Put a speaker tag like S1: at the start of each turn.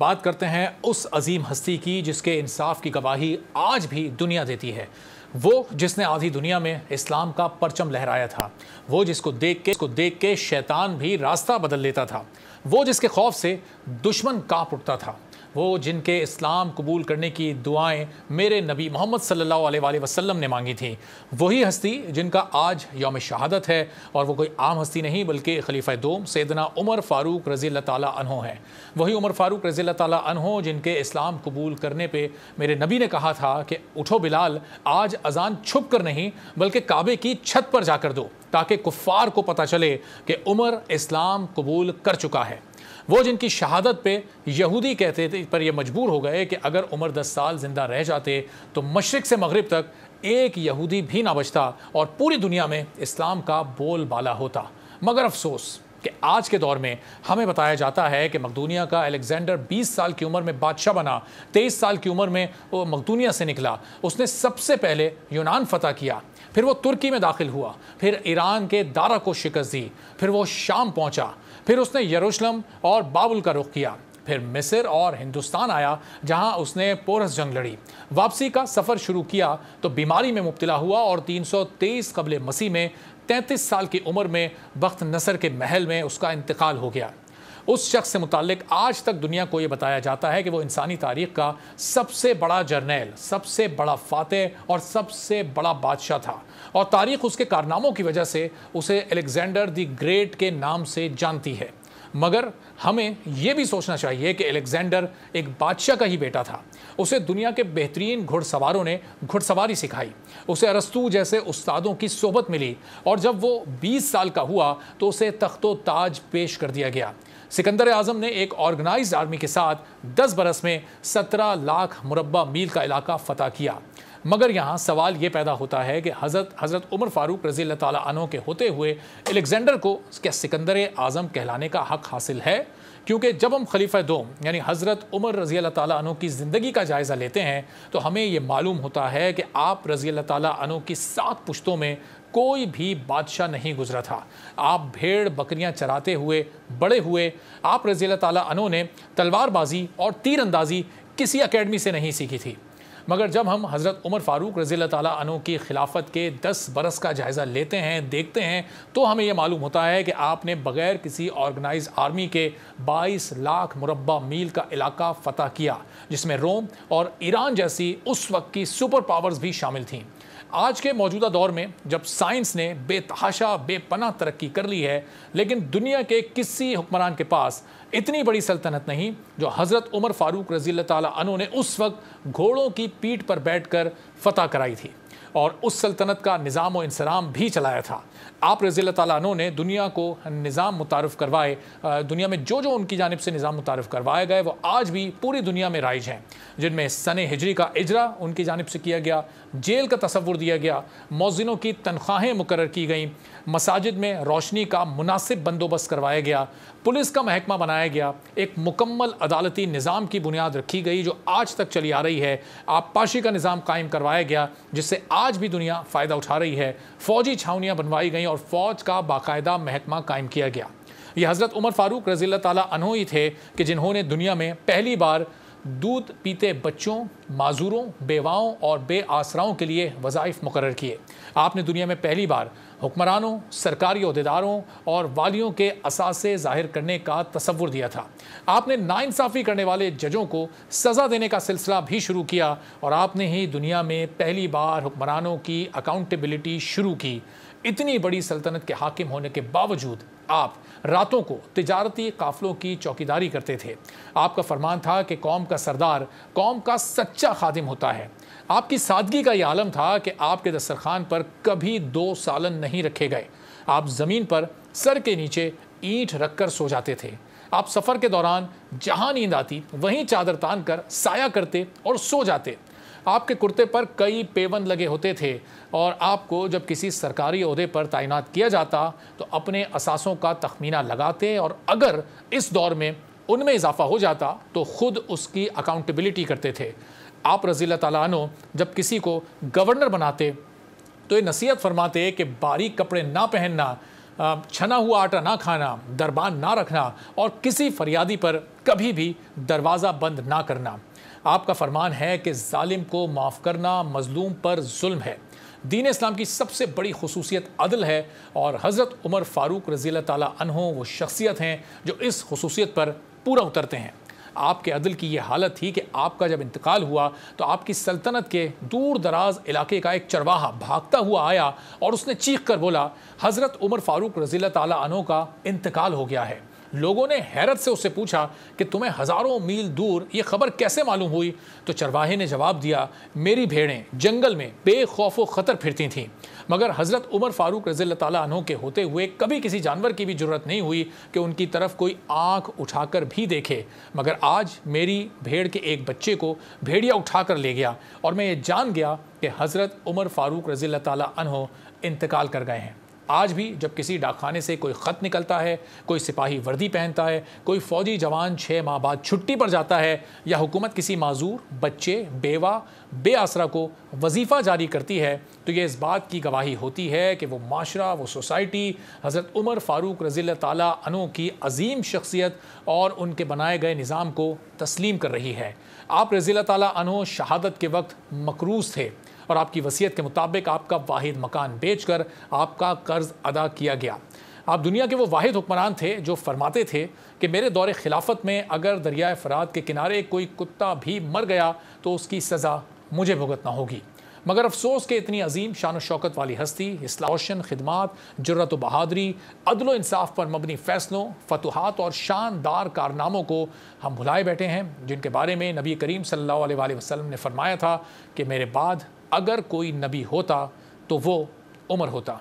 S1: बात करते हैं उस अजीम हस्ती की जिसके इंसाफ की गवाही आज भी दुनिया देती है वो जिसने आधी दुनिया में इस्लाम का परचम लहराया था वो जिसको देख के उसको देख के शैतान भी रास्ता बदल लेता था वो जिसके खौफ से दुश्मन कांप उठता था वो जिनके इस्लाम कबूल करने की दुआएं मेरे नबी मोहम्मद सल्लल्लाहु अलैहि वसल्लम ने मांगी थी वही हस्ती जिनका आज योम शहादत है और वो कोई आम हस्ती नहीं बल्कि खलीफा दोम सैदना उमर फ़ारूक रज़ी तहो हैं वही उमर फ़ारूक रज़ी तहो जिनके इस्लाम कबूल करने पर मेरे नबी ने कहा था कि उठो बिलाल आज अजान छुप कर नहीं बल्कि काबे की छत पर जाकर दो ताकि कुफ़ार को पता चले कि उमर इस्लाम कबूल कर चुका है वो जिनकी शहादत पे यहूदी कहते थे पर यह मजबूर हो गए कि अगर उमर दस साल ज़िंदा रह जाते तो मशरक़ से मगरब तक एक यहूदी भी ना बचता और पूरी दुनिया में इस्लाम का बोलबाला होता मगर अफसोस कि आज के दौर में हमें बताया जाता है कि मकदूनिया का अलेक्जेंडर 20 साल की उम्र में बादशाह बना 23 साल की उम्र में वो मकदूनिया से निकला उसने सबसे पहले यूनान फतह किया फिर वो तुर्की में दाखिल हुआ फिर ईरान के दारा को शिकस्त दी फिर वो शाम पहुंचा फिर उसने यरूशलम और बाबुल का रुख किया फिर मिस्र और हिंदुस्तान आया जहां उसने पोरस जंग लड़ी वापसी का सफ़र शुरू किया तो बीमारी में मुबतला हुआ और 323 सौ तेईस कबल मसीह में तैंतीस साल की उम्र में बख्त नसर के महल में उसका इंतकाल हो गया उस शख्स से मुतक आज तक दुनिया को ये बताया जाता है कि वो इंसानी तारीख का सबसे बड़ा जर्नैल सबसे बड़ा फातह और सबसे बड़ा बादशाह था और तारीख उसके कारनामों की वजह से उसे अलेक्ज़ेंडर दी ग्रेट के नाम से जानती है मगर हमें यह भी सोचना चाहिए कि एलेक्जेंडर एक बादशाह का ही बेटा था उसे दुनिया के बेहतरीन घुड़सवारों ने घुड़सवारी सिखाई उसे अरस्तू जैसे उस्तादों की सोबत मिली और जब वो 20 साल का हुआ तो उसे तख्तो ताज पेश कर दिया गया सिकंदर आजम ने एक ऑर्गेनाइज्ड आर्मी के साथ 10 बरस में 17 लाख मुरबा मील का इलाका फतह किया मगर यहाँ सवाल ये पैदा होता है कि हज़रत हज़रत उमर फ़ारूक रज़ी तनों के होते हुए एलेक्जेंडर को क्या सिकंदर आज़म कहलाने का हक़ हासिल है क्योंकि जब हम खलीफा दोम यानी हज़रत उमर रज़ी तनों की ज़िंदगी का जायज़ा लेते हैं तो हमें ये मालूम होता है कि आप रज़ी तनों की सात पुश्तों में कोई भी बादशाह नहीं गुजरा था आप भेड़ बकरियां चराते हुए बड़े हुए आप रज़ी तैन ने तलवारबाजी और तीरंदाजी किसी अकेडमी से नहीं सीखी थी मगर जब हम हज़रत उमर फ़ारूक रज़ी तु की खिलाफत के दस बरस का जायज़ा लेते हैं देखते हैं तो हमें यह मालूम होता है कि आपने बग़ैर किसी ऑर्गेनाइज आर्मी के बाईस लाख मुरबा मील का इलाका फ़तह किया जिसमें रोम और ईरान जैसी उस वक्त की सुपर पावर्स भी शामिल थीं आज के मौजूदा दौर में जब साइंस ने बेतहाशा बेपना तरक्की कर ली है लेकिन दुनिया के किसी हुक्मरान के पास इतनी बड़ी सल्तनत नहीं जो हज़रत उमर फारूक रज़ी तु ने उस वक्त घोड़ों की पीठ पर बैठ कर फतह कराई थी और उस सल्तनत का निज़ाम व इंसराम भी चलाया था आप रज़ी तु ने दुनिया को निज़ाम मुतारफ़ करवाए दुनिया में जो जो उनकी जानब से निज़ाम मुतारफ़ करवाए गए वो आज भी पूरी दुनिया में राइज हैं जिनमें सन हिजरी का इजरा उनकी जानब से किया गया जेल का तस्वुर दिया गया मौजिनों की तनख्वाहें मुकर की गई मसाजिद में रोशनी का मुनासिब बंदोबस्त करवाया गया पुलिस का महकमा बनाया बनाया गया एक मुकम्मल अदालती निज़ाम की बुनियाद रखी गई जो आज तक चली आ रही है आबपाशी का निज़ाम कायम करवाया गया जिससे आज भी दुनिया फ़ायदा उठा रही है फ़ौजी छावनियाँ बनवाई गई और फ़ौज का बाकायदा महकमा कायम किया गया ये हज़रत उमर फ़ारूक रजील्ला तहों ही थे कि जिन्होंने दुनिया में पहली बार दूध पीते बच्चों माजूरों बेवाओं और बे आसराओं के लिए वज़ाइफ मुकर किए आपने दुनिया में पहली बार हुक्मरानों सरकारी अहदेदारों और वालियों के असासे जाहिर करने का तस्वुर दिया था आपने नाइंसाफ़ी करने वाले जजों को सज़ा देने का सिलसिला भी शुरू किया और आपने ही दुनिया में पहली बार हुक्मरानों की अकाउंटेबिलिटी शुरू की इतनी बड़ी सल्तनत के हाकिम होने के बावजूद आप रातों को तजारती काफलों की चौकीदारी करते थे आपका फरमान था कि कौम का सरदार कौम का सच्चा खादिम होता है आपकी सादगी का यह आलम था कि आपके दस्तरखान पर कभी दो सालन नहीं रखे गए आप ज़मीन पर सर के नीचे ईंट रखकर सो जाते थे आप सफ़र के दौरान जहाँ नींद आती वहीं चादर तान कर साया करते और सो जाते आपके कुर्ते पर कई पेवन लगे होते थे और आपको जब किसी सरकारी अहदे पर तैनात किया जाता तो अपने असासों का तखमीना लगाते और अगर इस दौर में उनमें इजाफा हो जाता तो ख़ुद उसकी अकाउंटेबिलिटी करते थे आप रजील तु जब किसी को गवर्नर बनाते तो ये नसीहत फरमाते कि बारीक कपड़े ना पहनना छना हुआ आटा ना खाना दरबान ना रखना और किसी फरियादी पर कभी भी दरवाज़ा बंद ना करना आपका फरमान है कि ालिम को माफ़ करना मज़लूम पर जुल्म है दीन इस्लाम की सबसे बड़ी खसूसियत अदल है और हज़रत उमर फ़ारूक रजील तहों वो शख्सियत हैं जो इस खसूसियत पर पूरा उतरते हैं आपके अदल की यह हालत थी कि आपका जब इंतकाल हुआ तो आपकी सल्तनत के दूर दराज इलाके का एक चरवाहा भागता हुआ आया और उसने चीख कर बोला हज़रत उमर फ़ारूक रजील तनों का इंतकाल हो गया है लोगों ने हैरत से उससे पूछा कि तुम्हें हज़ारों मील दूर ये खबर कैसे मालूम हुई तो चरवाहे ने जवाब दिया मेरी भेड़ें जंगल में बेखौफ व ख़तर फिरती थीं मगर हज़रत उमर फ़ारूक रज़ील तु के होते हुए कभी किसी जानवर की भी जरूरत नहीं हुई कि उनकी तरफ कोई आँख उठाकर भी देखे मगर आज मेरी भेड़ के एक बच्चे को भेड़िया उठाकर ले गया और मैं ये जान गया कि हज़रत उमर फ़ारूक रजील तु इंतकाल कर गए हैं आज भी जब किसी डाकखाने से कोई ख़त निकलता है कोई सिपाही वर्दी पहनता है कोई फ़ौजी जवान छः माह बाद छुट्टी पर जाता है या हुकूमत किसी माजूर बच्चे बेवा बेआसरा को वजीफ़ा जारी करती है तो ये इस बात की गवाही होती है कि वो माशरा वो सोसाइटी हज़रत उमर फ़ारूक रज़ी तु की अजीम शख्सियत और उनके बनाए गए निज़ाम को तस्लीम कर रही है आप रज़ी तु शहादत के वक्त मकरूज़ थे और आपकी वसीयत के मुताबिक आपका वाहिद मकान बेचकर आपका कर्ज अदा किया गया आप दुनिया के वो वाहिद हुक्मरान थे जो फरमाते थे कि मेरे दौरे खिलाफत में अगर दरियाए फरात के किनारे कोई कुत्ता भी मर गया तो उसकी सज़ा मुझे भुगतना होगी मगर अफसोस के इतनी अजीम शान शौकत वाली हस्ती इसलाशन खदमात व बहादरी अदल इंसाफ पर मबनी फैसलों फतहत और शानदार कारनामों को हम भुलाए बैठे हैं जिनके बारे में नबी करीम सल वसम ने फरमाया था कि मेरे बाद अगर कोई नबी होता तो वो उमर होता